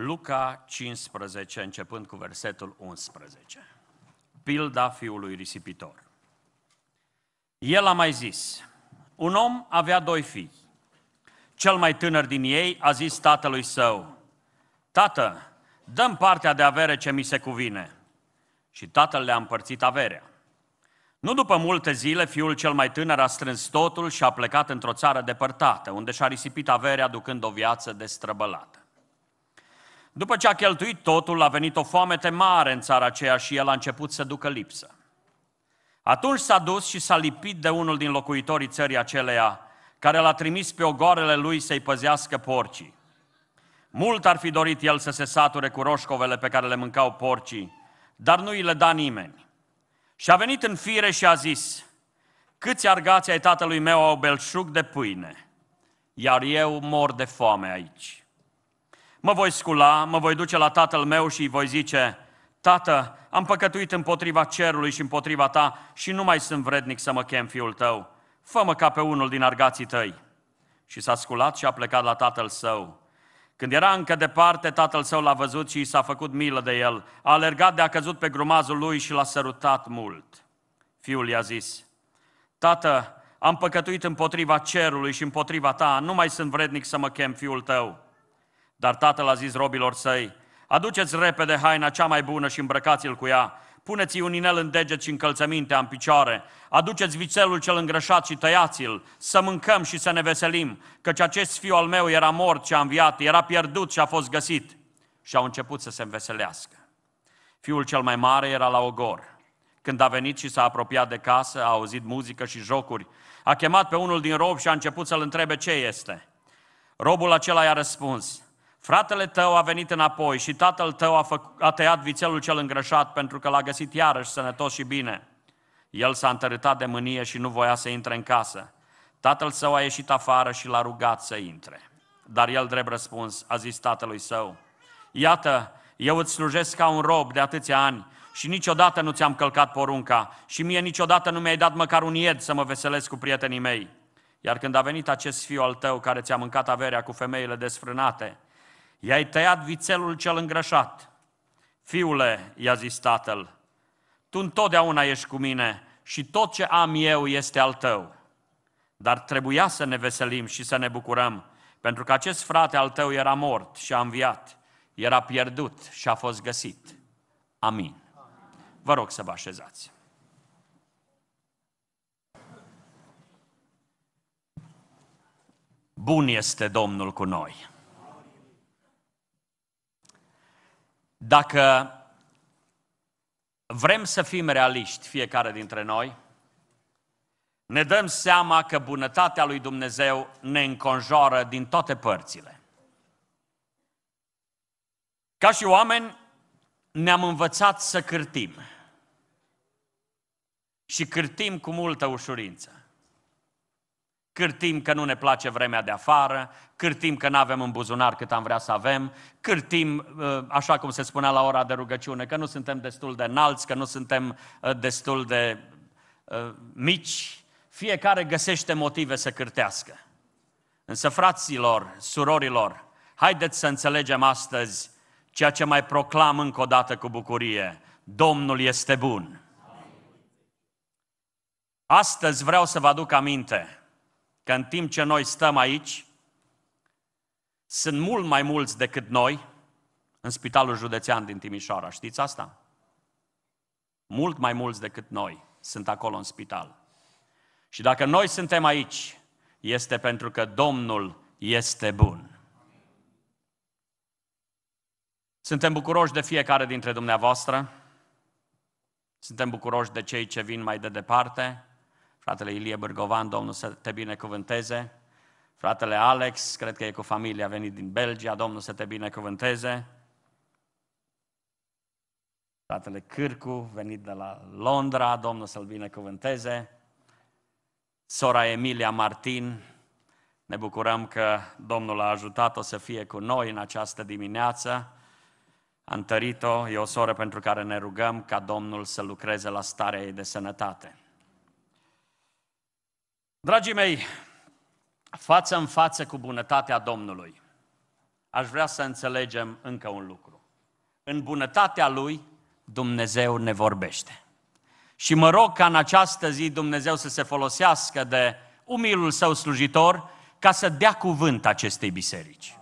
Luca 15, începând cu versetul 11. Pilda fiului risipitor. El a mai zis, un om avea doi fii. Cel mai tânăr din ei a zis tatălui său, Tată, dăm partea de avere ce mi se cuvine. Și tatăl le-a împărțit averea. Nu după multe zile, fiul cel mai tânăr a strâns totul și a plecat într-o țară depărtată, unde și-a risipit averea ducând o viață destrăbălată. După ce a cheltuit totul, a venit o foamete mare în țara aceea și el a început să ducă lipsă. Atunci s-a dus și s-a lipit de unul din locuitorii țării aceleia, care l-a trimis pe ogoarele lui să-i păzească porcii. Mult ar fi dorit el să se sature cu roșcovele pe care le mâncau porcii, dar nu îi le da nimeni. Și a venit în fire și a zis, câți argați ai tatălui meu au belșug de pâine, iar eu mor de foame aici. Mă voi scula, mă voi duce la tatăl meu și îi voi zice, Tată, am păcătuit împotriva cerului și împotriva ta și nu mai sunt vrednic să mă chem fiul tău. Fă-mă ca pe unul din argații tăi. Și s-a sculat și a plecat la tatăl său. Când era încă departe, tatăl său l-a văzut și i s-a făcut milă de el. A alergat de a căzut pe grumazul lui și l-a sărutat mult. Fiul i-a zis, Tată, am păcătuit împotriva cerului și împotriva ta, nu mai sunt vrednic să mă chem fiul tău. Dar tatăl a zis robilor săi, aduceți repede haina cea mai bună și îmbrăcați-l cu ea, puneți-i un inel în deget și încălțămintea în picioare, aduceți vițelul cel îngrășat și tăiați-l, să mâncăm și să ne veselim, căci acest fiu al meu era mort și a înviat, era pierdut și a fost găsit. Și au început să se înveselească. Fiul cel mai mare era la ogor. Când a venit și s-a apropiat de casă, a auzit muzică și jocuri, a chemat pe unul din rob și a început să-l întrebe ce este. Robul acela i-a răspuns – Fratele tău a venit înapoi și tatăl tău a, făcut, a tăiat vițelul cel îngrășat pentru că l-a găsit iarăși sănătos și bine. El s-a întărâtat de mânie și nu voia să intre în casă. Tatăl său a ieșit afară și l-a rugat să intre. Dar el, drept răspuns, a zis tatălui său, Iată, eu îți slujesc ca un rob de atâția ani și niciodată nu ți-am călcat porunca și mie niciodată nu mi-ai dat măcar un ied să mă veselesc cu prietenii mei. Iar când a venit acest fiu al tău care ți-a mâncat averea cu femeile desfrânate, I-ai tăiat vițelul cel îngrășat. Fiule, i-a zis tatăl, tu întotdeauna ești cu mine și tot ce am eu este al tău. Dar trebuia să ne veselim și să ne bucurăm, pentru că acest frate al tău era mort și a înviat, era pierdut și a fost găsit. Amin. Vă rog să vă așezați. Bun este Domnul cu noi. Dacă vrem să fim realiști, fiecare dintre noi, ne dăm seama că bunătatea lui Dumnezeu ne înconjoară din toate părțile. Ca și oameni, ne-am învățat să cârtim. Și cârtim cu multă ușurință cârtim că nu ne place vremea de afară, cârtim că nu avem în buzunar cât am vrea să avem, cârtim, uh, așa cum se spunea la ora de rugăciune, că nu suntem destul de înalți, că nu suntem uh, destul de uh, mici. Fiecare găsește motive să cârtească. Însă, fraților, surorilor, haideți să înțelegem astăzi ceea ce mai proclam încă o dată cu bucurie. Domnul este bun. Astăzi vreau să vă aduc aminte că în timp ce noi stăm aici, sunt mult mai mulți decât noi în Spitalul Județean din Timișoara. Știți asta? Mult mai mulți decât noi sunt acolo în spital. Și dacă noi suntem aici, este pentru că Domnul este bun. Suntem bucuroși de fiecare dintre dumneavoastră. Suntem bucuroși de cei ce vin mai de departe fratele Ilie Bârgovan, Domnul să te binecuvânteze, fratele Alex, cred că e cu familia, a venit din Belgia, Domnul să te binecuvânteze, fratele Cârcu, venit de la Londra, Domnul să-l binecuvânteze, sora Emilia Martin, ne bucurăm că Domnul a ajutat-o să fie cu noi în această dimineață, a întărit-o, e o soră pentru care ne rugăm ca Domnul să lucreze la starea ei de sănătate. Dragii mei, față în față cu bunătatea Domnului, aș vrea să înțelegem încă un lucru. În bunătatea Lui, Dumnezeu ne vorbește. Și mă rog ca în această zi Dumnezeu să se folosească de umilul său slujitor ca să dea cuvânt acestei biserici.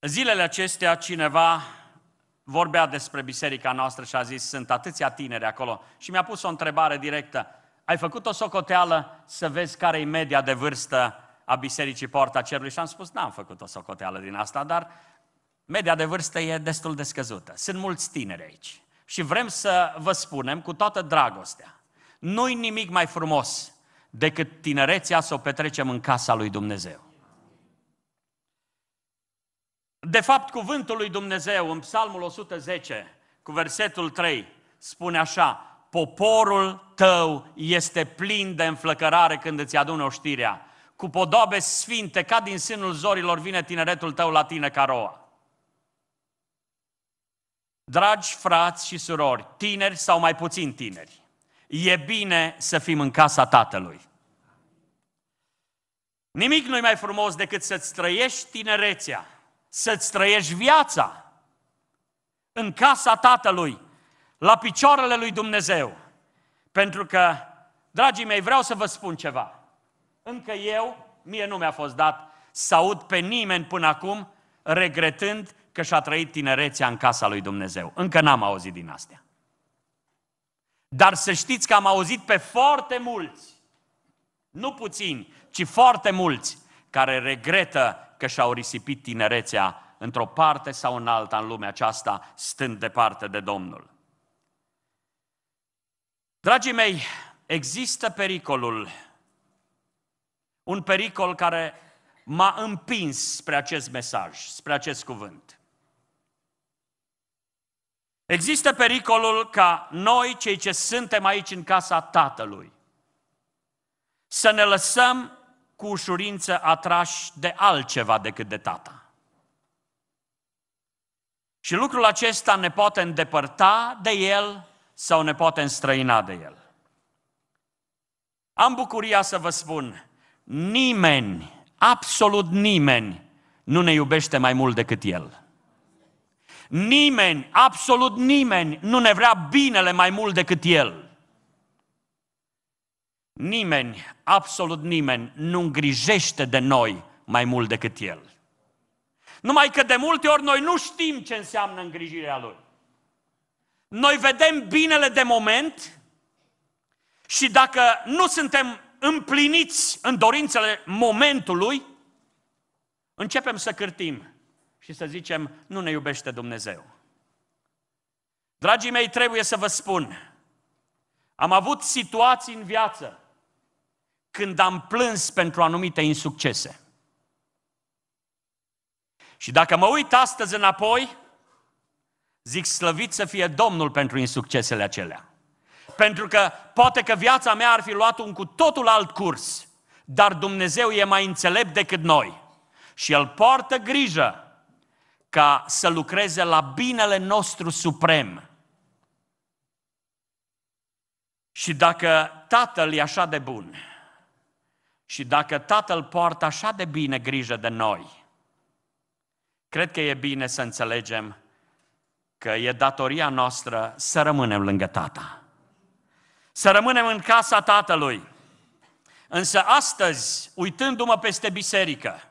Zilele acestea cineva vorbea despre biserica noastră și a zis, sunt atâția tineri acolo. Și mi-a pus o întrebare directă. Ai făcut o socoteală să vezi care e media de vârstă a Bisericii Porta Cerului? Și am spus, n-am făcut o socoteală din asta, dar media de vârstă e destul de scăzută. Sunt mulți tineri aici. Și vrem să vă spunem cu toată dragostea, nu-i nimic mai frumos decât tinerețea să o petrecem în casa lui Dumnezeu. De fapt, cuvântul lui Dumnezeu în Psalmul 110, cu versetul 3, spune așa, poporul tău este plin de înflăcărare când îți adună oștirea. Cu podobe sfinte, ca din sânul zorilor, vine tineretul tău la tine ca roa. Dragi frați și surori, tineri sau mai puțin tineri, e bine să fim în casa Tatălui. Nimic nu-i mai frumos decât să-ți trăiești tinerețea să-ți trăiești viața în casa Tatălui, la picioarele lui Dumnezeu. Pentru că, dragii mei, vreau să vă spun ceva. Încă eu, mie nu mi-a fost dat să aud pe nimeni până acum regretând că și-a trăit tinerețea în casa lui Dumnezeu. Încă n-am auzit din astea. Dar să știți că am auzit pe foarte mulți, nu puțini, ci foarte mulți, care regretă că și-au risipit tinerețea într-o parte sau în alta în lumea aceasta, stând departe de Domnul. Dragii mei, există pericolul, un pericol care m-a împins spre acest mesaj, spre acest cuvânt. Există pericolul ca noi, cei ce suntem aici în casa Tatălui, să ne lăsăm cu ușurință atrași de altceva decât de tata. Și lucrul acesta ne poate îndepărta de el sau ne poate înstrăina de el. Am bucuria să vă spun, nimeni, absolut nimeni, nu ne iubește mai mult decât el. Nimeni, absolut nimeni, nu ne vrea binele mai mult decât el. Nimeni, absolut nimeni, nu îngrijește de noi mai mult decât El. Numai că de multe ori noi nu știm ce înseamnă îngrijirea Lui. Noi vedem binele de moment și dacă nu suntem împliniți în dorințele momentului, începem să cârtim și să zicem, nu ne iubește Dumnezeu. Dragii mei, trebuie să vă spun, am avut situații în viață când am plâns pentru anumite insuccese. Și dacă mă uit astăzi înapoi, zic slăvit să fie Domnul pentru insuccesele acelea. Pentru că poate că viața mea ar fi luat un cu totul alt curs, dar Dumnezeu e mai înțelept decât noi. Și El poartă grijă ca să lucreze la binele nostru suprem. Și dacă Tatăl e așa de bun, și dacă Tatăl poartă așa de bine grijă de noi, cred că e bine să înțelegem că e datoria noastră să rămânem lângă Tata. Să rămânem în casa Tatălui. Însă astăzi, uitându-mă peste biserică,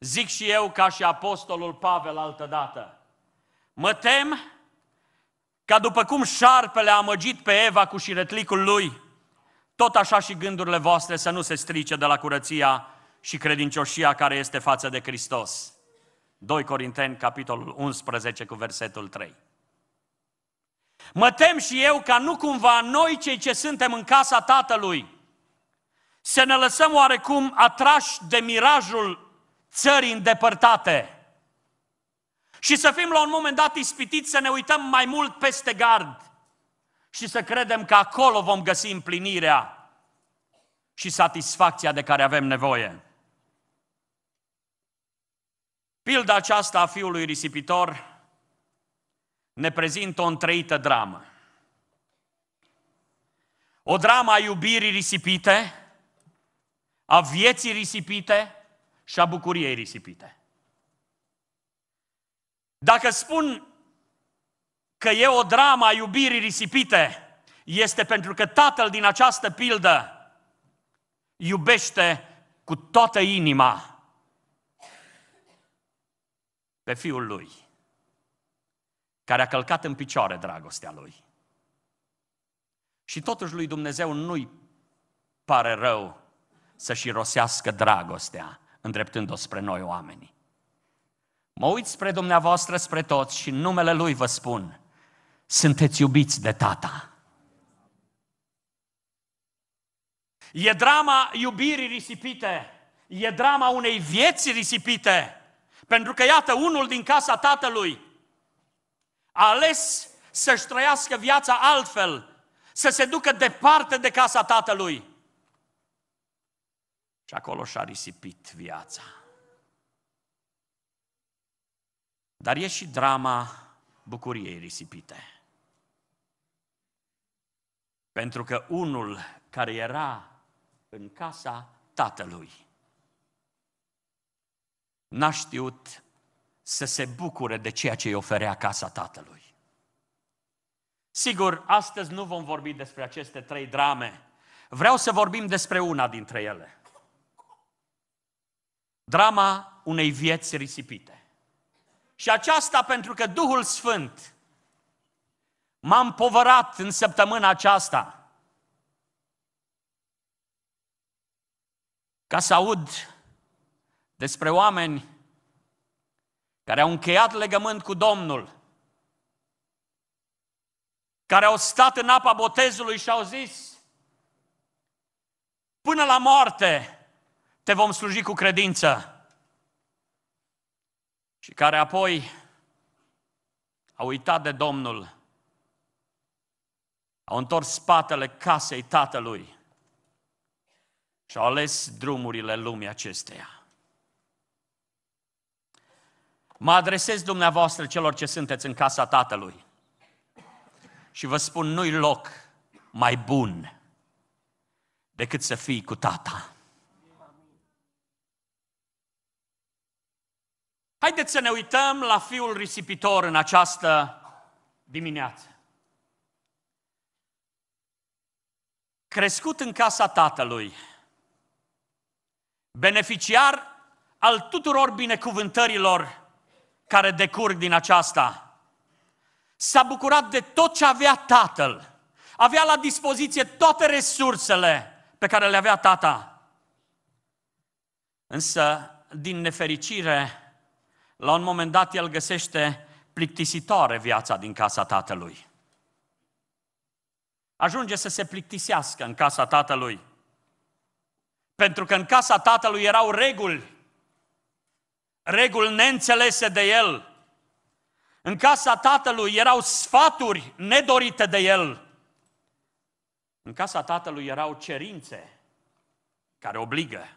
zic și eu ca și apostolul Pavel altădată, mă tem ca după cum șarpele a măgit pe Eva cu șiretlicul lui, tot așa și gândurile voastre să nu se strice de la curăția și credincioșia care este față de Hristos. 2 Corinteni, capitolul 11, cu versetul 3. Mă tem și eu ca nu cumva noi cei ce suntem în casa Tatălui să ne lăsăm oarecum atrași de mirajul țării îndepărtate și să fim la un moment dat ispitiți să ne uităm mai mult peste gard și să credem că acolo vom găsi împlinirea și satisfacția de care avem nevoie. Pilda aceasta a fiului risipitor ne prezintă o întreită dramă. O dramă a iubirii risipite, a vieții risipite și a bucuriei risipite. Dacă spun că e o dramă a iubirii risipite, este pentru că tatăl din această pildă iubește cu toată inima pe fiul lui, care a călcat în picioare dragostea lui. Și totuși lui Dumnezeu nu-i pare rău să-și rosească dragostea, îndreptând-o spre noi oamenii. Mă uit spre dumneavoastră, spre toți și numele Lui vă spun, sunteți iubiți de tata. E drama iubirii risipite. E drama unei vieți risipite. Pentru că, iată, unul din casa tatălui a ales să-și trăiască viața altfel, să se ducă departe de casa tatălui. Și acolo și-a risipit viața. Dar e și drama bucuriei risipite. Pentru că unul care era în casa tatălui n-a știut să se bucure de ceea ce îi oferea casa tatălui. Sigur, astăzi nu vom vorbi despre aceste trei drame. Vreau să vorbim despre una dintre ele. Drama unei vieți risipite. Și aceasta pentru că Duhul Sfânt M-am povărat în săptămâna aceasta ca să aud despre oameni care au încheiat legământ cu Domnul, care au stat în apa botezului și au zis, până la moarte te vom sluji cu credință. Și care apoi au uitat de Domnul au întors spatele casei tatălui și au ales drumurile lumii acesteia. Mă adresez dumneavoastră celor ce sunteți în casa tatălui și vă spun, nu-i loc mai bun decât să fii cu tata. Haideți să ne uităm la fiul risipitor în această dimineață. crescut în casa tatălui, beneficiar al tuturor binecuvântărilor care decurg din aceasta. S-a bucurat de tot ce avea tatăl. Avea la dispoziție toate resursele pe care le avea tata. Însă, din nefericire, la un moment dat el găsește plictisitoare viața din casa tatălui ajunge să se plictisească în casa tatălui. Pentru că în casa tatălui erau reguli, reguli neînțelese de el. În casa tatălui erau sfaturi nedorite de el. În casa tatălui erau cerințe care obligă.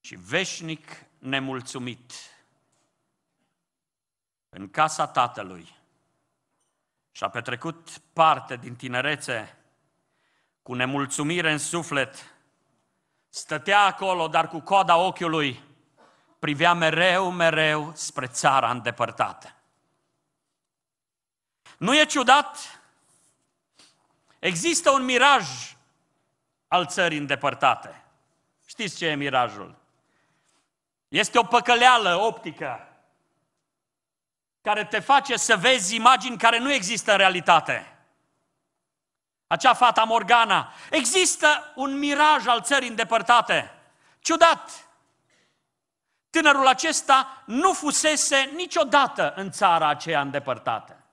Și veșnic nemulțumit. În casa tatălui și a petrecut parte din tinerețe cu nemulțumire în suflet, stătea acolo, dar cu coada ochiului privea mereu, mereu spre țara îndepărtată. Nu e ciudat? Există un miraj al țării îndepărtate. Știți ce e mirajul? Este o păcăleală optică care te face să vezi imagini care nu există în realitate. Acea fata Morgana. Există un miraj al țării îndepărtate. Ciudat! Tânărul acesta nu fusese niciodată în țara aceea îndepărtată.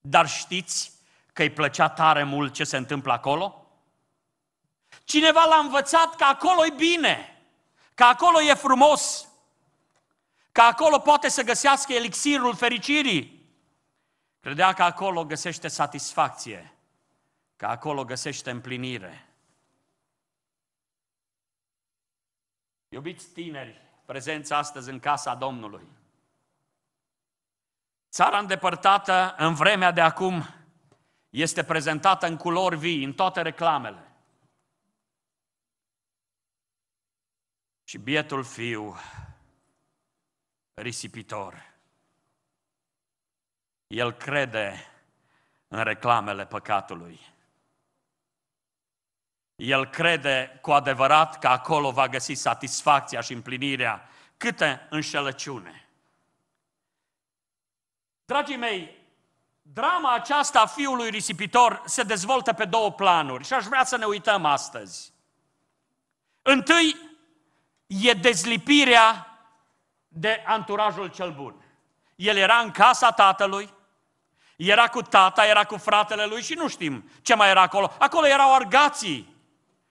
Dar știți că îi plăcea tare mult ce se întâmplă acolo? Cineva l-a învățat că acolo e bine, că acolo e frumos, că acolo poate să găsească elixirul fericirii. Credea că acolo găsește satisfacție, că acolo găsește împlinire. Iubiți tineri, prezenți astăzi în casa Domnului. Țara îndepărtată în vremea de acum este prezentată în culori vii, în toate reclamele. Și bietul fiu risipitor. El crede în reclamele păcatului. El crede cu adevărat că acolo va găsi satisfacția și împlinirea. Câte înșelăciune! Dragii mei, drama aceasta a fiului risipitor se dezvoltă pe două planuri și aș vrea să ne uităm astăzi. Întâi e dezlipirea de anturajul cel bun. El era în casa tatălui, era cu tata, era cu fratele lui și nu știm ce mai era acolo. Acolo erau argații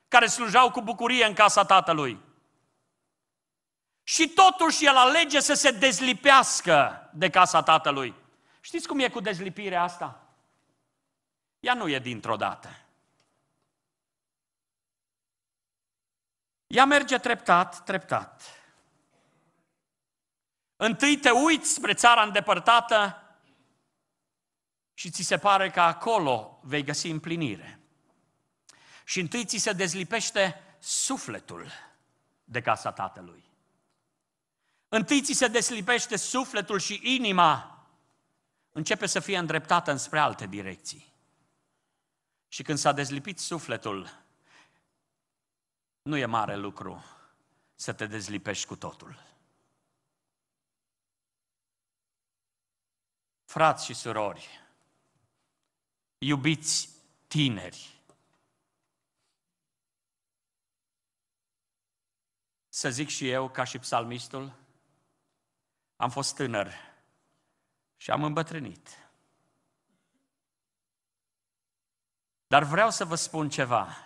care slujau cu bucurie în casa tatălui. Și totuși el alege să se dezlipească de casa tatălui. Știți cum e cu dezlipirea asta? Ea nu e dintr-o dată. Ea merge treptat, treptat. Întâi te uiți spre țara îndepărtată și ți se pare că acolo vei găsi împlinire. Și întâi ți se dezlipește sufletul de casa tatălui. Întâi ți se deslipește sufletul și inima începe să fie îndreptată înspre alte direcții. Și când s-a dezlipit sufletul, nu e mare lucru să te dezlipești cu totul. Frați și surori, iubiți tineri, să zic și eu, ca și psalmistul, am fost tânăr și am îmbătrânit. Dar vreau să vă spun ceva.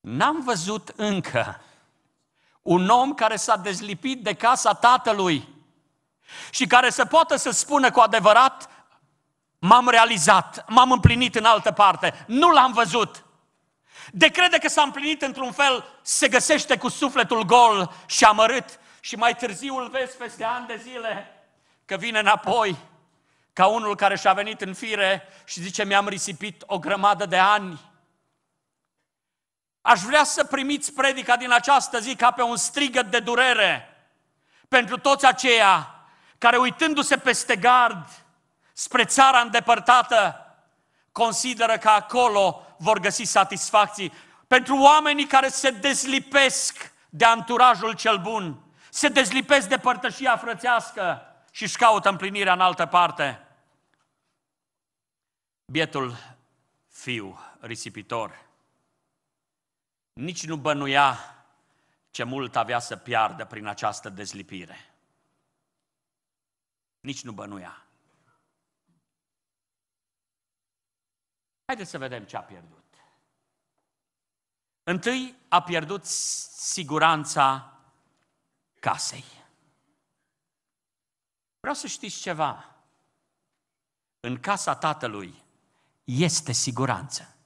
N-am văzut încă un om care s-a dezlipit de casa tatălui și care să poată să spună cu adevărat, m-am realizat, m-am împlinit în altă parte, nu l-am văzut. De crede că s-a împlinit într-un fel, se găsește cu sufletul gol și amărât și mai târziu îl vezi peste ani de zile că vine înapoi ca unul care și-a venit în fire și zice, mi-am risipit o grămadă de ani. Aș vrea să primiți predica din această zi ca pe un strigăt de durere pentru toți aceia care uitându-se peste gard spre țara îndepărtată, consideră că acolo vor găsi satisfacții. Pentru oamenii care se dezlipesc de anturajul cel bun, se dezlipesc de părtășia frățească și își caută împlinirea în altă parte. Bietul fiu risipitor nici nu bănuia ce mult avea să piardă prin această dezlipire nici nu bănuia. Haideți să vedem ce a pierdut. Întâi a pierdut siguranța casei. Vreau să știți ceva. În casa tatălui este siguranță.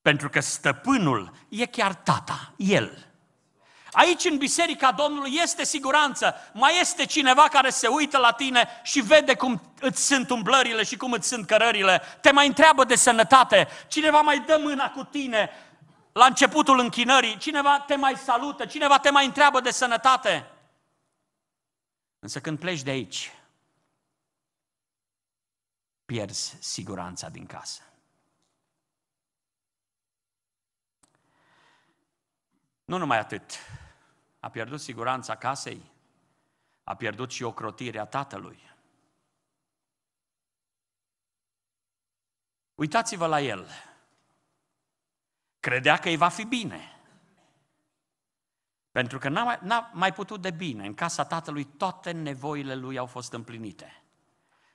Pentru că stăpânul e chiar tata, el. Aici în biserica Domnului este siguranță. Mai este cineva care se uită la tine și vede cum îți sunt umblările și cum îți sunt cărările. Te mai întreabă de sănătate. Cineva mai dă mâna cu tine la începutul închinării. Cineva te mai salută. Cineva te mai întreabă de sănătate. Însă când pleci de aici, pierzi siguranța din casă. Nu numai atât. A pierdut siguranța casei, a pierdut și ocrotirea tatălui. Uitați-vă la el. Credea că îi va fi bine. Pentru că n-a mai, n-a mai putut de bine. În casa tatălui toate nevoile lui au fost împlinite.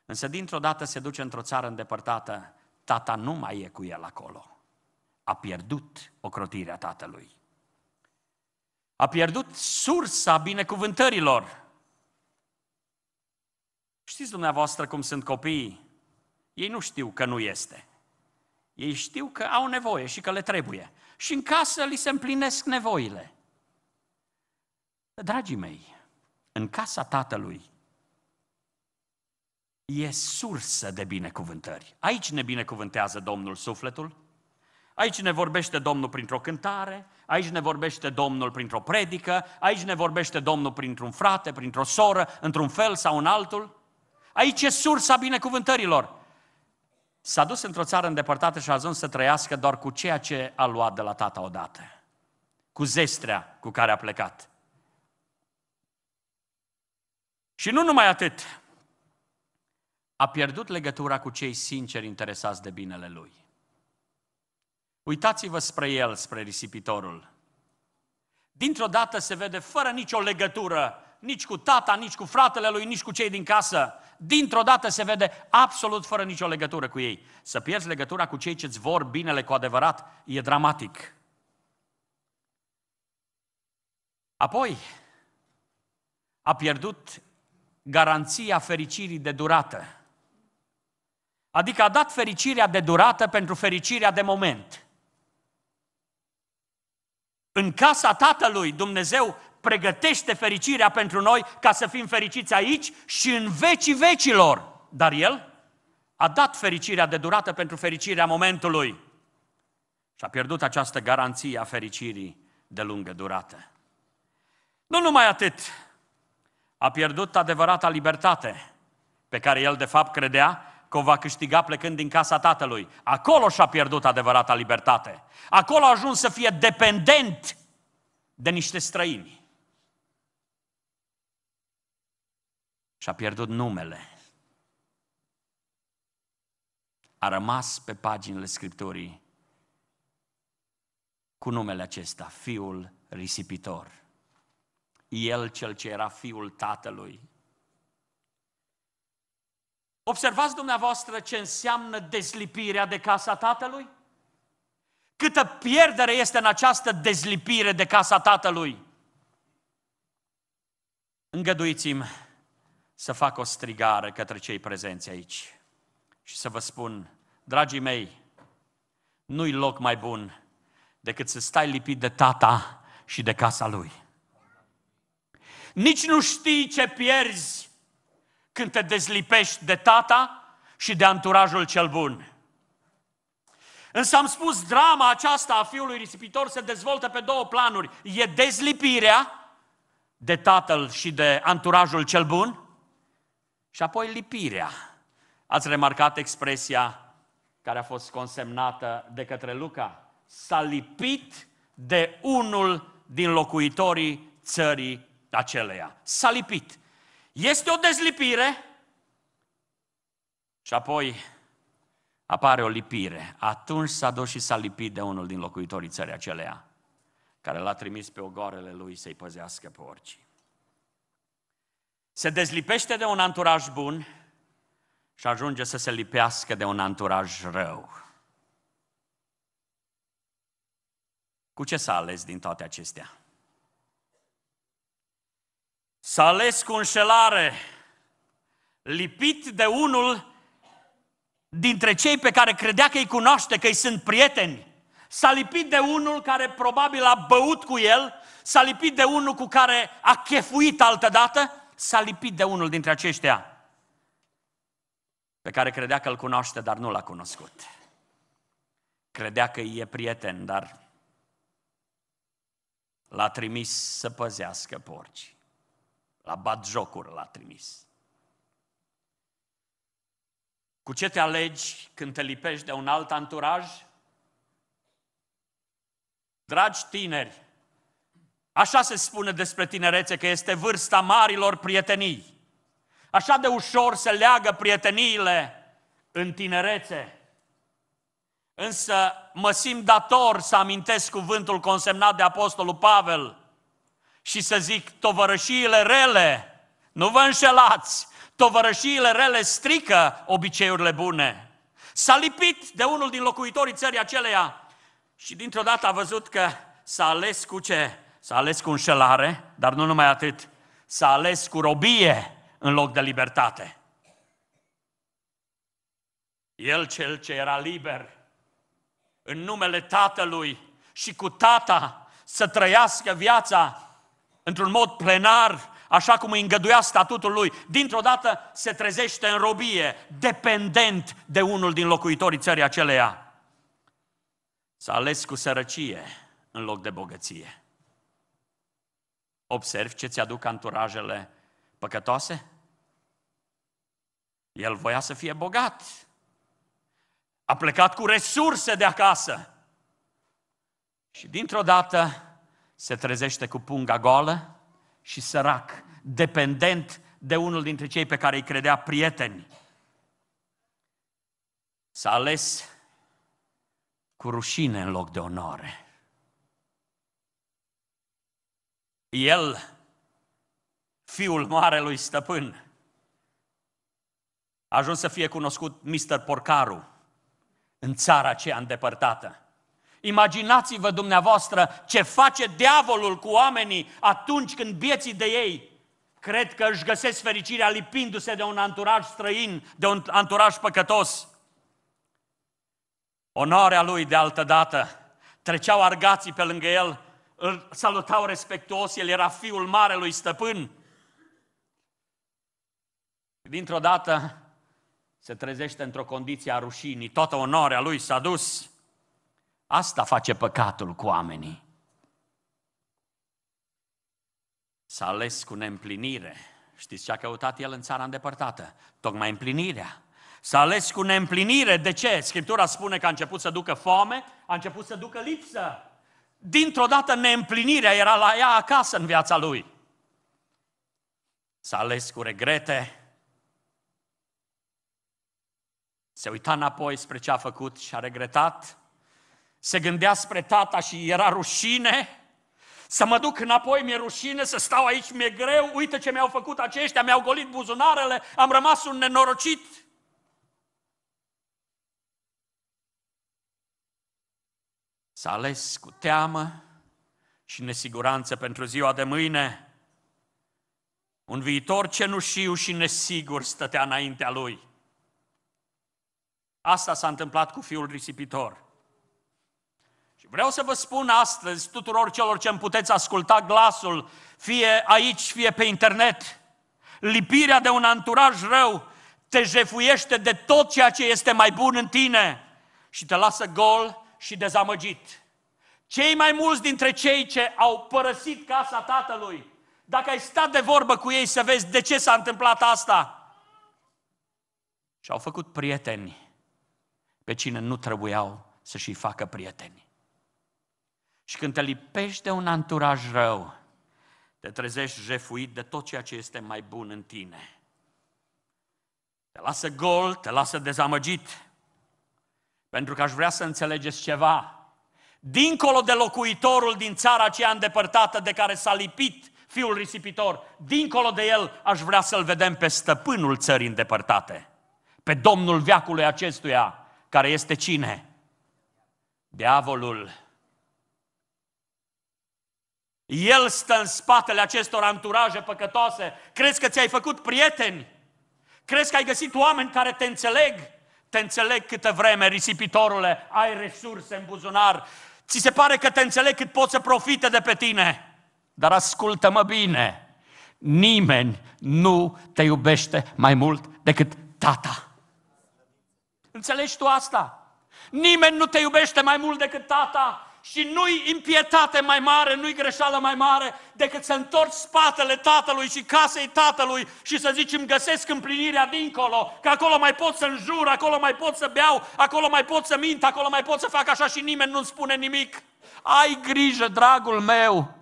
Însă dintr-o dată se duce într-o țară îndepărtată, tata nu mai e cu el acolo. A pierdut ocrotirea tatălui. A pierdut sursa binecuvântărilor. Știți dumneavoastră cum sunt copiii? Ei nu știu că nu este. Ei știu că au nevoie și că le trebuie. Și în casă li se împlinesc nevoile. Dragii mei, în casa tatălui e sursă de binecuvântări. Aici ne binecuvântează Domnul sufletul, Aici ne vorbește Domnul printr-o cântare, aici ne vorbește Domnul printr-o predică, aici ne vorbește Domnul printr-un frate, printr-o soră, într-un fel sau în altul. Aici e sursa binecuvântărilor. S-a dus într-o țară îndepărtată și a ajuns să trăiască doar cu ceea ce a luat de la tata odată. Cu zestrea cu care a plecat. Și nu numai atât. A pierdut legătura cu cei sinceri interesați de binele lui. Uitați-vă spre el, spre risipitorul. Dintr-o dată se vede fără nicio legătură, nici cu tata, nici cu fratele lui, nici cu cei din casă. Dintr-o dată se vede absolut fără nicio legătură cu ei. Să pierzi legătura cu cei ce-ți vor binele cu adevărat e dramatic. Apoi, a pierdut garanția fericirii de durată. Adică a dat fericirea de durată pentru fericirea de moment. În casa Tatălui Dumnezeu pregătește fericirea pentru noi ca să fim fericiți aici și în vecii vecilor. Dar El a dat fericirea de durată pentru fericirea momentului și a pierdut această garanție a fericirii de lungă durată. Nu numai atât, a pierdut adevărata libertate pe care el de fapt credea că o va câștiga plecând din casa tatălui. Acolo și-a pierdut adevărata libertate. Acolo a ajuns să fie dependent de niște străini. Și-a pierdut numele. A rămas pe paginile Scripturii cu numele acesta, Fiul Risipitor. El cel ce era Fiul Tatălui, Observați dumneavoastră ce înseamnă dezlipirea de casa tatălui? Câtă pierdere este în această dezlipire de casa tatălui? Îngăduiți-mi să fac o strigare către cei prezenți aici și să vă spun, dragii mei, nu-i loc mai bun decât să stai lipit de tata și de casa lui. Nici nu știi ce pierzi când te dezlipești de tata și de anturajul cel bun. Însă am spus, drama aceasta a fiului risipitor se dezvoltă pe două planuri. E dezlipirea de tatăl și de anturajul cel bun și apoi lipirea. Ați remarcat expresia care a fost consemnată de către Luca? S-a lipit de unul din locuitorii țării aceleia. S-a lipit. Este o dezlipire și apoi apare o lipire. Atunci s-a dus și s-a lipit de unul din locuitorii țării acelea, care l-a trimis pe ogoarele lui să-i păzească pe orice. Se dezlipește de un anturaj bun și ajunge să se lipească de un anturaj rău. Cu ce s-a ales din toate acestea? S-a ales cu înșelare, lipit de unul dintre cei pe care credea că îi cunoaște, că îi sunt prieteni. S-a lipit de unul care probabil a băut cu el, s-a lipit de unul cu care a chefuit altădată, s-a lipit de unul dintre aceștia pe care credea că îl cunoaște, dar nu l-a cunoscut. Credea că e prieten, dar l-a trimis să păzească porcii. La bat jocuri l-a trimis. Cu ce te alegi când te lipești de un alt anturaj? Dragi tineri, așa se spune despre tinerețe că este vârsta marilor prietenii. Așa de ușor se leagă prieteniile în tinerețe. Însă mă simt dator să amintesc cuvântul consemnat de Apostolul Pavel – și să zic tovărășiile rele, nu vă înșelați, tovărășiile rele strică obiceiurile bune. S-a lipit de unul din locuitorii țării aceleia și dintr-o dată a văzut că s-a ales cu ce? S-a ales cu înșelare, dar nu numai atât, s-a ales cu robie în loc de libertate. El cel ce era liber, în numele Tatălui și cu Tata să trăiască viața într-un mod plenar, așa cum îi îngăduia statutul lui, dintr-o dată se trezește în robie, dependent de unul din locuitorii țării aceleia. S-a ales cu sărăcie în loc de bogăție. Observ ce ți-aduc anturajele păcătoase? El voia să fie bogat. A plecat cu resurse de acasă. Și dintr-o dată se trezește cu punga goală și sărac, dependent de unul dintre cei pe care îi credea prieteni. S-a ales cu rușine în loc de onoare. El, fiul marelui stăpân, a ajuns să fie cunoscut mister Porcaru în țara aceea îndepărtată. Imaginați-vă dumneavoastră ce face diavolul cu oamenii atunci când vieții de ei cred că își găsesc fericirea lipindu-se de un anturaj străin, de un anturaj păcătos. Onoarea lui de altă dată. Treceau argații pe lângă el, îl salutau respectuos, el era fiul marelui stăpân. Dintr-o dată se trezește într-o condiție a rușinii, toată onoarea lui s-a dus. Asta face păcatul cu oamenii. S-a ales cu neîmplinire. Știți ce a căutat el în țara îndepărtată? Tocmai împlinirea. S-a ales cu neîmplinire. De ce? Scriptura spune că a început să ducă foame, a început să ducă lipsă. Dintr-o dată neîmplinirea era la ea acasă în viața lui. S-a ales cu regrete, se uita înapoi spre ce a făcut și a regretat se gândea spre tata și era rușine, să mă duc înapoi, mi-e rușine, să stau aici, mi-e greu, uite ce mi-au făcut aceștia, mi-au golit buzunarele, am rămas un nenorocit. S-a ales cu teamă și nesiguranță pentru ziua de mâine. Un viitor cenușiu și nesigur stătea înaintea lui. Asta s-a întâmplat cu fiul risipitor. Vreau să vă spun astăzi tuturor celor ce îmi puteți asculta glasul, fie aici, fie pe internet, lipirea de un anturaj rău te jefuiește de tot ceea ce este mai bun în tine și te lasă gol și dezamăgit. Cei mai mulți dintre cei ce au părăsit casa tatălui, dacă ai stat de vorbă cu ei să vezi de ce s-a întâmplat asta, și-au făcut prieteni pe cine nu trebuiau să și facă prieteni. Și când te lipești de un anturaj rău, te trezești jefuit de tot ceea ce este mai bun în tine. Te lasă gol, te lasă dezamăgit. Pentru că aș vrea să înțelegeți ceva. Dincolo de locuitorul din țara aceea îndepărtată de care s-a lipit fiul risipitor, dincolo de el aș vrea să-l vedem pe stăpânul țării îndepărtate, pe domnul veacului acestuia, care este cine? Diavolul el stă în spatele acestor anturaje păcătoase. Crezi că ți-ai făcut prieteni? Crezi că ai găsit oameni care te înțeleg? Te înțeleg câtă vreme, risipitorule, ai resurse în buzunar. Ți se pare că te înțeleg cât poți să profite de pe tine. Dar ascultă-mă bine, nimeni nu te iubește mai mult decât tata. Înțelegi tu asta? Nimeni nu te iubește mai mult decât tata. Și nu-i impietate mai mare, nu-i greșeală mai mare decât să întorci spatele tatălui și casei tatălui și să zici îmi găsesc împlinirea dincolo, că acolo mai pot să înjur, acolo mai pot să beau, acolo mai pot să mint, acolo mai pot să fac așa și nimeni nu-mi spune nimic. Ai grijă, dragul meu!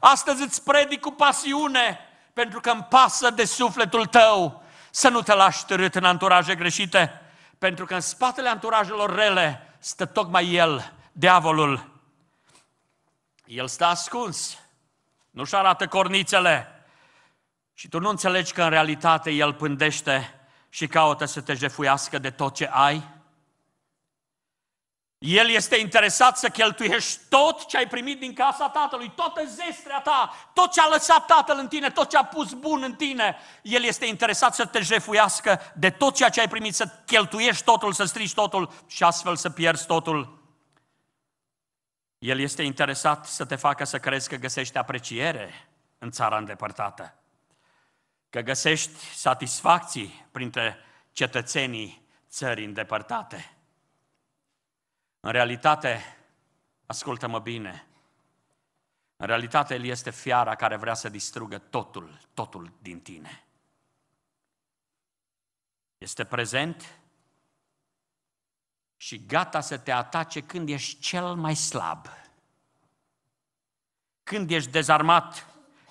Astăzi îți predic cu pasiune, pentru că îmi pasă de sufletul tău să nu te lași târât în anturaje greșite, pentru că în spatele anturajelor rele stă tocmai el, diavolul, el stă ascuns, nu-și arată cornițele. Și tu nu înțelegi că în realitate el pândește și caută să te jefuiască de tot ce ai? El este interesat să cheltuiești tot ce ai primit din casa tatălui, toată zestrea ta, tot ce a lăsat tatăl în tine, tot ce a pus bun în tine. El este interesat să te jefuiască de tot ceea ce ai primit, să cheltuiești totul, să strici totul și astfel să pierzi totul. El este interesat să te facă să crezi că găsești apreciere în țara îndepărtată, că găsești satisfacții printre cetățenii țării îndepărtate. În realitate, ascultă-mă bine, în realitate El este fiara care vrea să distrugă totul, totul din tine. Este prezent și gata să te atace când ești cel mai slab. Când ești dezarmat,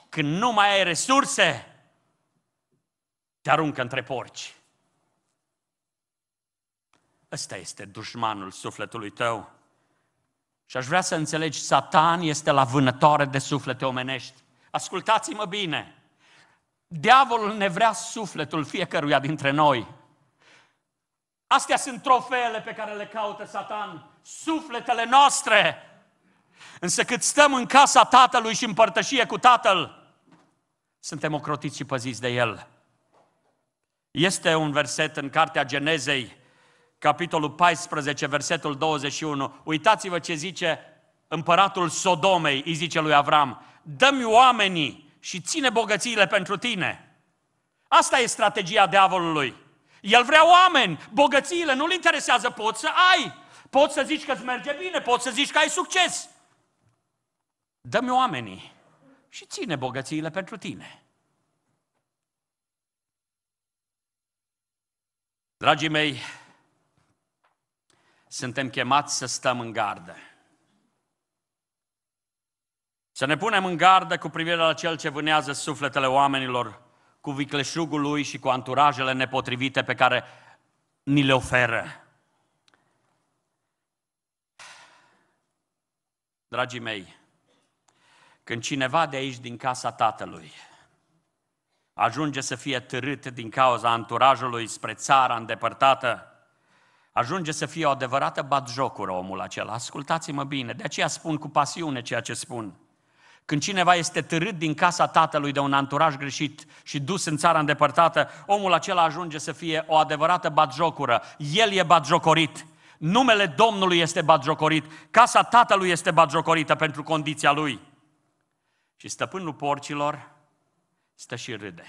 când nu mai ai resurse, te aruncă între porci. Ăsta este dușmanul sufletului tău. Și aș vrea să înțelegi, Satan este la vânătoare de suflete omenești. Ascultați-mă bine! Diavolul ne vrea sufletul fiecăruia dintre noi. Astea sunt trofeele pe care le caută Satan, sufletele noastre. Însă cât stăm în casa Tatălui și părtășie cu Tatăl, suntem ocrotiți și păziți de El. Este un verset în Cartea Genezei, capitolul 14, versetul 21. Uitați-vă ce zice împăratul Sodomei, îi zice lui Avram, dă-mi oamenii și ține bogățiile pentru tine. Asta e strategia diavolului. El vrea oameni, bogățiile, nu-l interesează, poți să ai, poți să zici că îți merge bine, poți să zici că ai succes. Dă-mi oamenii și ține bogățiile pentru tine. Dragii mei, suntem chemați să stăm în gardă. Să ne punem în gardă cu privire la cel ce vânează sufletele oamenilor cu vicleșugul lui și cu anturajele nepotrivite pe care ni le oferă. Dragii mei, când cineva de aici din casa tatălui ajunge să fie târât din cauza anturajului spre țara îndepărtată, ajunge să fie o adevărată batjocură omul acela. Ascultați-mă bine, de aceea spun cu pasiune ceea ce spun. Când cineva este târât din casa tatălui de un anturaj greșit și dus în țara îndepărtată, omul acela ajunge să fie o adevărată batjocură. El e batjocorit. Numele Domnului este batjocorit. Casa tatălui este batjocorită pentru condiția lui. Și stăpânul porcilor stă și râde.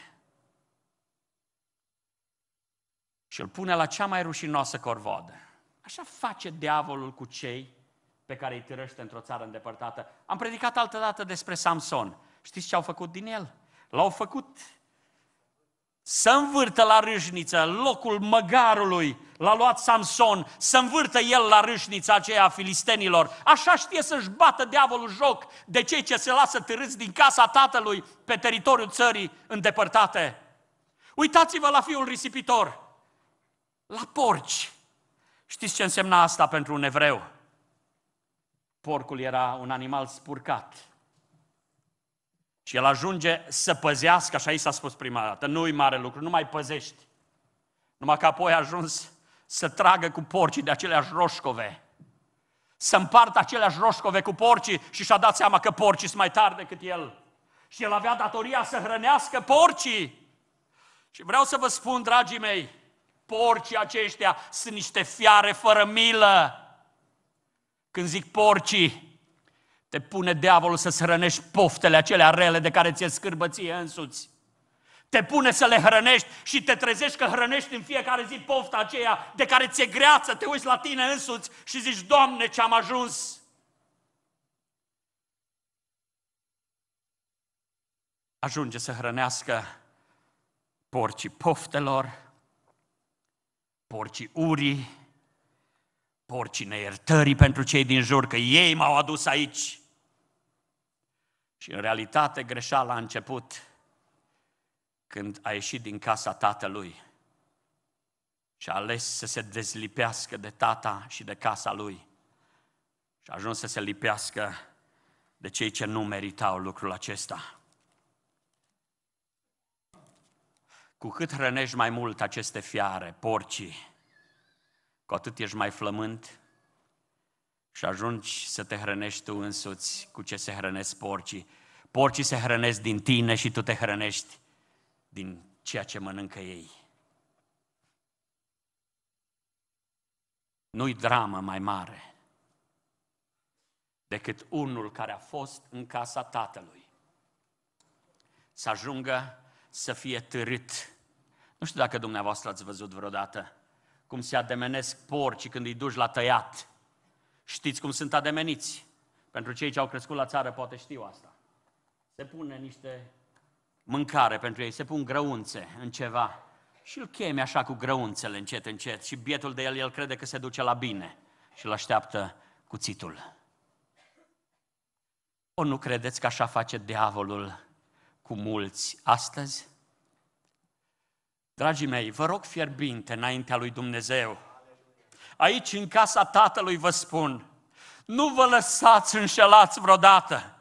Și îl pune la cea mai rușinoasă corvoadă. Așa face diavolul cu cei pe care îi târăște într-o țară îndepărtată. Am predicat altă dată despre Samson. Știți ce au făcut din el? L-au făcut să învârtă la râșniță locul măgarului, l-a luat Samson, să învârtă el la râșnița aceea a filistenilor. Așa știe să-și bată diavolul joc de cei ce se lasă târâți din casa tatălui pe teritoriul țării îndepărtate. Uitați-vă la fiul risipitor, la porci. Știți ce însemna asta pentru un evreu? porcul era un animal spurcat. Și el ajunge să păzească, așa i s-a spus prima dată, nu-i mare lucru, nu mai păzești. Numai că apoi a ajuns să tragă cu porcii de aceleași roșcove, să împartă aceleași roșcove cu porcii și și-a dat seama că porcii sunt mai tari decât el. Și el avea datoria să hrănească porcii. Și vreau să vă spun, dragii mei, porcii aceștia sunt niște fiare fără milă. Când zic porcii, te pune diavolul să-ți hrănești poftele acelea rele de care ți-e scârbă ție însuți. Te pune să le hrănești și te trezești că hrănești în fiecare zi pofta aceea de care ți-e greață, te uiți la tine însuți și zici, Doamne, ce-am ajuns! Ajunge să hrănească porcii poftelor, porcii urii, porcine iertării pentru cei din jur, că ei m-au adus aici. Și în realitate greșeala a început când a ieșit din casa tatălui și a ales să se dezlipească de tata și de casa lui și a ajuns să se lipească de cei ce nu meritau lucrul acesta. Cu cât hrănești mai mult aceste fiare, porcii, cu atât ești mai flământ și ajungi să te hrănești tu însuți cu ce se hrănesc porcii. Porcii se hrănesc din tine și tu te hrănești din ceea ce mănâncă ei. Nu-i dramă mai mare decât unul care a fost în casa tatălui să ajungă să fie târât. Nu știu dacă dumneavoastră ați văzut vreodată cum se ademenesc porci când îi duci la tăiat. Știți cum sunt ademeniți. Pentru cei ce au crescut la țară poate știu asta. Se pune niște mâncare pentru ei, se pun grăunțe în ceva și îl cheme așa cu grăunțele încet, încet și bietul de el, el crede că se duce la bine și îl așteaptă cuțitul. O nu credeți că așa face diavolul cu mulți astăzi? Dragii mei, vă rog fierbinte înaintea lui Dumnezeu. Aici, în casa Tatălui, vă spun, nu vă lăsați înșelați vreodată.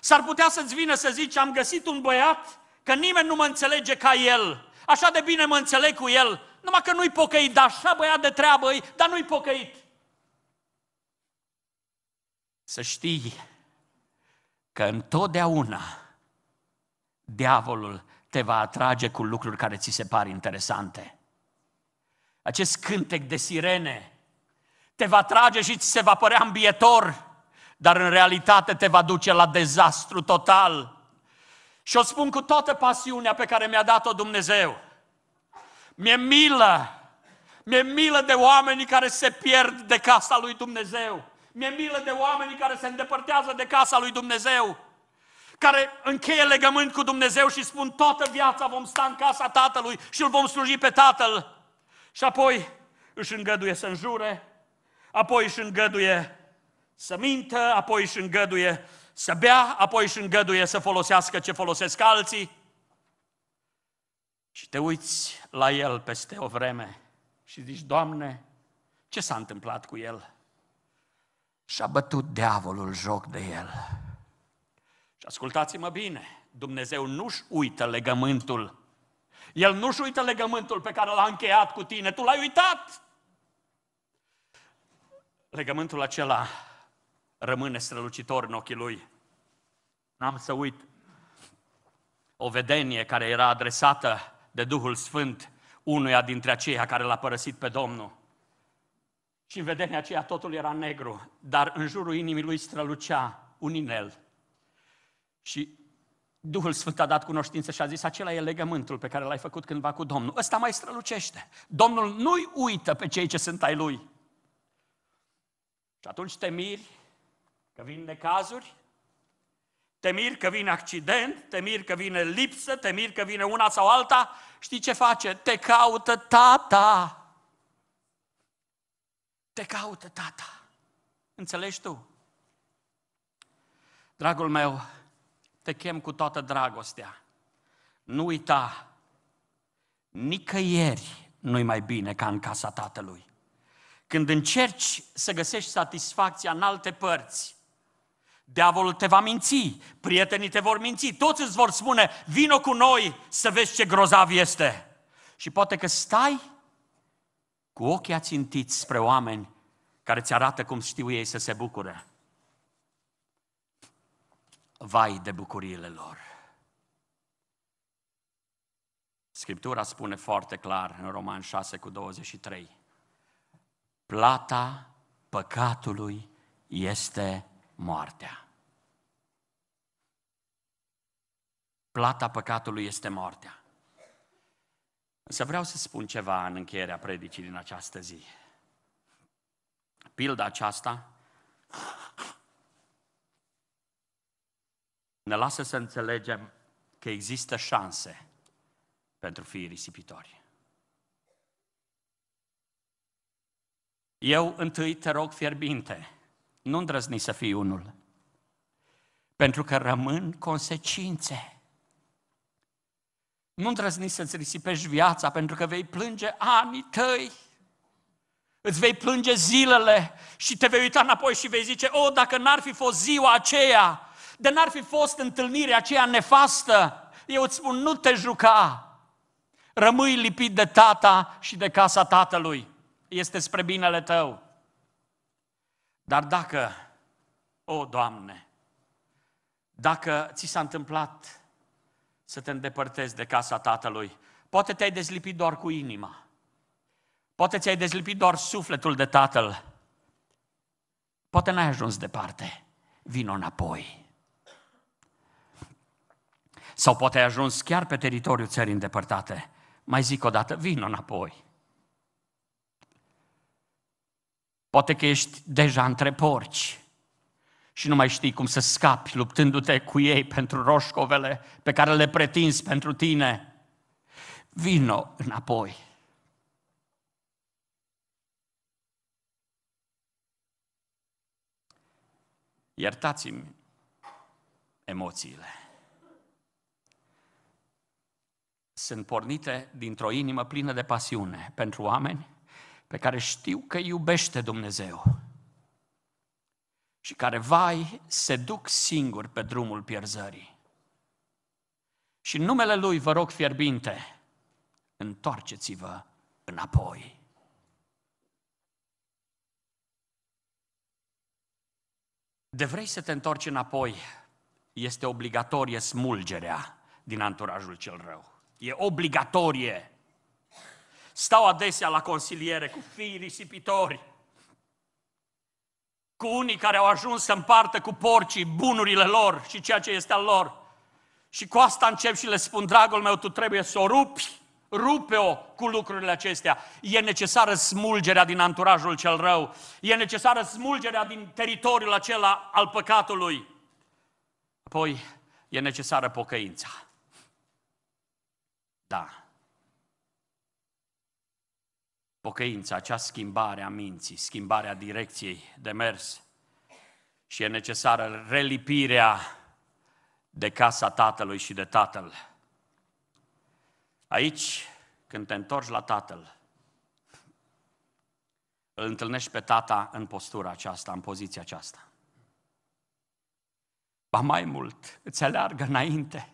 S-ar putea să-ți vină să zici, am găsit un băiat, că nimeni nu mă înțelege ca el. Așa de bine mă înțeleg cu el, numai că nu-i pocăit, dar așa băiat de treabă dar nu-i pocăit. Să știi că întotdeauna diavolul te va atrage cu lucruri care ți se par interesante. Acest cântec de sirene te va atrage și ți se va părea ambietor, dar în realitate te va duce la dezastru total. Și o spun cu toată pasiunea pe care mi-a dat-o Dumnezeu. Mi-e milă, mi-e milă de oamenii care se pierd de casa lui Dumnezeu. Mi-e milă de oamenii care se îndepărtează de casa lui Dumnezeu care încheie legământ cu Dumnezeu și spun toată viața vom sta în casa Tatălui și îl vom sluji pe Tatăl. Și apoi își îngăduie să înjure, apoi își îngăduie să mintă, apoi își îngăduie să bea, apoi își îngăduie să folosească ce folosesc alții. Și te uiți la el peste o vreme și zici, Doamne, ce s-a întâmplat cu el? Și-a bătut diavolul joc de el. Și ascultați-mă bine, Dumnezeu nu-și uită legământul. El nu-și uită legământul pe care l-a încheiat cu tine, tu l-ai uitat. Legământul acela rămâne strălucitor în ochii lui. N-am să uit o vedenie care era adresată de Duhul Sfânt unuia dintre aceia care l-a părăsit pe Domnul. Și în vedenia aceea totul era negru, dar în jurul inimii lui strălucea un inel și Duhul Sfânt a dat cunoștință și a zis, acela e legământul pe care l-ai făcut cândva cu Domnul. Ăsta mai strălucește. Domnul nu-i uită pe cei ce sunt ai lui. Și atunci te miri că vin necazuri, te miri că vine accident, te miri că vine lipsă, te miri că vine una sau alta, știi ce face? Te caută tata. Te caută tata. Înțelegi tu? Dragul meu, te chem cu toată dragostea. Nu uita, nicăieri nu-i mai bine ca în casa tatălui. Când încerci să găsești satisfacția în alte părți, diavolul te va minți, prietenii te vor minți, toți îți vor spune, vino cu noi să vezi ce grozav este. Și poate că stai cu ochii ațintiți spre oameni care ți arată cum știu ei să se bucure vai de bucuriile lor. Scriptura spune foarte clar în Roman 6 cu 23, plata păcatului este moartea. Plata păcatului este moartea. Însă vreau să spun ceva în încheierea predicii din această zi. Pilda aceasta ne lasă să înțelegem că există șanse pentru fiii risipitori. Eu întâi te rog fierbinte, nu îndrăzni să fii unul, pentru că rămân consecințe. Nu îndrăzni să-ți risipești viața, pentru că vei plânge anii tăi, îți vei plânge zilele și te vei uita înapoi și vei zice, o, dacă n-ar fi fost ziua aceea, de n-ar fi fost întâlnirea aceea nefastă, eu îți spun, nu te juca. Rămâi lipit de tata și de casa tatălui. Este spre binele tău. Dar dacă, o, Doamne, dacă ți s-a întâmplat să te îndepărtezi de casa tatălui, poate te-ai dezlipit doar cu inima, poate ți-ai dezlipit doar sufletul de tatăl, poate n-ai ajuns departe, vino înapoi sau poate ai ajuns chiar pe teritoriul țării îndepărtate. Mai zic o dată, vin înapoi. Poate că ești deja între porci și nu mai știi cum să scapi luptându-te cu ei pentru roșcovele pe care le pretinzi pentru tine. Vino înapoi. Iertați-mi emoțiile. sunt pornite dintr-o inimă plină de pasiune pentru oameni pe care știu că iubește Dumnezeu și care, vai, se duc singuri pe drumul pierzării. Și în numele Lui vă rog fierbinte, întoarceți-vă înapoi. De vrei să te întorci înapoi, este obligatorie smulgerea din anturajul cel rău. E obligatorie. Stau adesea la consiliere cu fii risipitori, cu unii care au ajuns să împartă cu porcii bunurile lor și ceea ce este al lor. Și cu asta încep și le spun, dragul meu, tu trebuie să o rupi, rupe-o cu lucrurile acestea. E necesară smulgerea din anturajul cel rău. E necesară smulgerea din teritoriul acela al păcatului. Apoi, e necesară pocăința da. Pocăința, acea schimbare a minții, schimbarea direcției de mers și e necesară relipirea de casa tatălui și de tatăl. Aici, când te întorci la tatăl, îl întâlnești pe tata în postura aceasta, în poziția aceasta. Ba mai mult, îți aleargă înainte.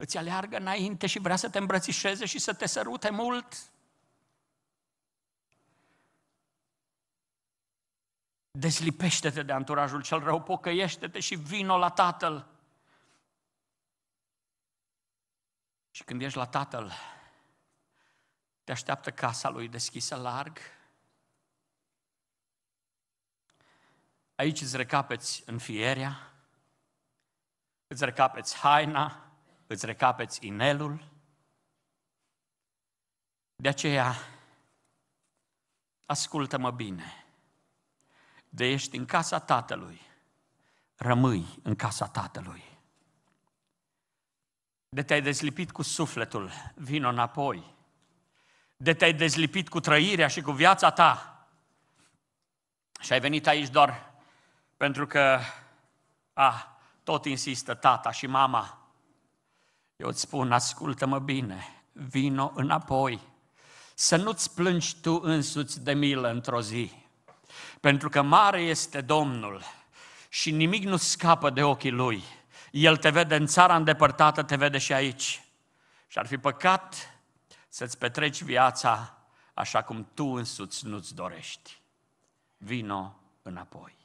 îți aleargă înainte și vrea să te îmbrățișeze și să te sărute mult. Dezlipește-te de anturajul cel rău, pocăiește-te și vino la Tatăl. Și când ești la Tatăl, te așteaptă casa lui deschisă larg. Aici îți recapeți fierea, îți recapeți haina, îți recapeți inelul. De aceea, ascultă-mă bine, de ești în casa Tatălui, rămâi în casa Tatălui. De te-ai dezlipit cu sufletul, vino înapoi. De te-ai dezlipit cu trăirea și cu viața ta. Și ai venit aici doar pentru că, a, tot insistă tata și mama, eu îți spun, ascultă-mă bine, vino înapoi. Să nu-ți plângi tu însuți de milă într-o zi, pentru că mare este Domnul și nimic nu scapă de ochii Lui. El te vede în țara îndepărtată, te vede și aici. Și ar fi păcat să-ți petreci viața așa cum tu însuți nu-ți dorești. Vino înapoi.